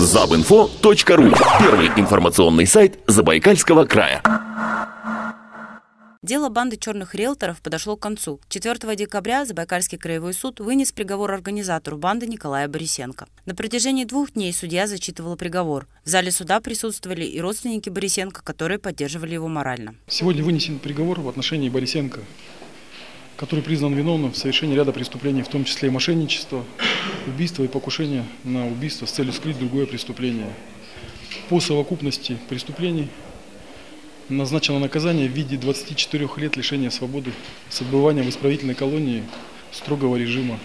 Забинфо.ру Первый информационный сайт Забайкальского края. Дело банды черных риэлторов подошло к концу. 4 декабря Забайкальский краевой суд вынес приговор организатору банды Николая Борисенко. На протяжении двух дней судья зачитывала приговор. В зале суда присутствовали и родственники Борисенко, которые поддерживали его морально. Сегодня вынесен приговор в отношении Борисенко, который признан виновным в совершении ряда преступлений, в том числе и мошенничества, убийство и покушение на убийство с целью скрыть другое преступление. По совокупности преступлений назначено наказание в виде 24 лет лишения свободы с отбыванием в исправительной колонии строгого режима.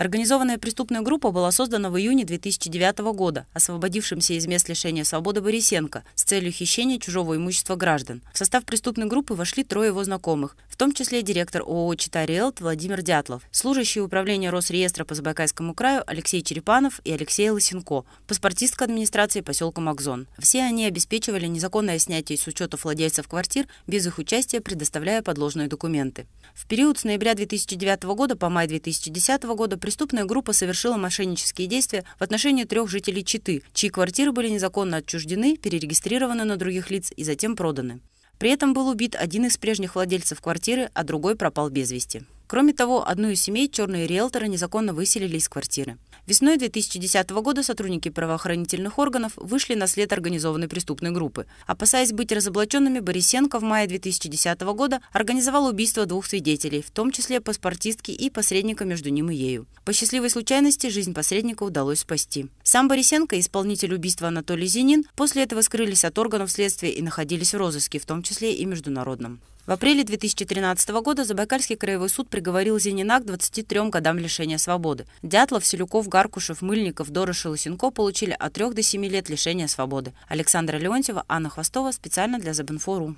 Организованная преступная группа была создана в июне 2009 года освободившимся из мест лишения свободы Борисенко с целью хищения чужого имущества граждан. В состав преступной группы вошли трое его знакомых, в том числе директор ООО «Читариэлт» Владимир Дятлов, служащий управления Росреестра по Забайкальскому краю Алексей Черепанов и Алексей Лысенко, паспортистка администрации поселка Макзон. Все они обеспечивали незаконное снятие с учета владельцев квартир без их участия, предоставляя подложные документы. В период с ноября 2009 года по май 2010 года преступная группа совершила мошеннические действия в отношении трех жителей Читы, чьи квартиры были незаконно отчуждены, перерегистрированы на других лиц и затем проданы. При этом был убит один из прежних владельцев квартиры, а другой пропал без вести. Кроме того, одну из семей черные риэлторы незаконно выселили из квартиры. Весной 2010 года сотрудники правоохранительных органов вышли на след организованной преступной группы. Опасаясь быть разоблаченными, Борисенко в мае 2010 года организовал убийство двух свидетелей, в том числе паспортистки и посредника между ним и ею. По счастливой случайности жизнь посредника удалось спасти. Сам Борисенко, и исполнитель убийства Анатолий Зенин, после этого скрылись от органов следствия и находились в розыске, в том числе и международном. В апреле 2013 года Забайкальский краевой суд приговорил Зенина к 23 годам лишения свободы. Дятлов, Селюков, Гаркушев, Мыльников, Дорош и Лысенко получили от 3 до 7 лет лишения свободы. Александра Леонтьева, Анна Хвостова. Специально для Забинфору.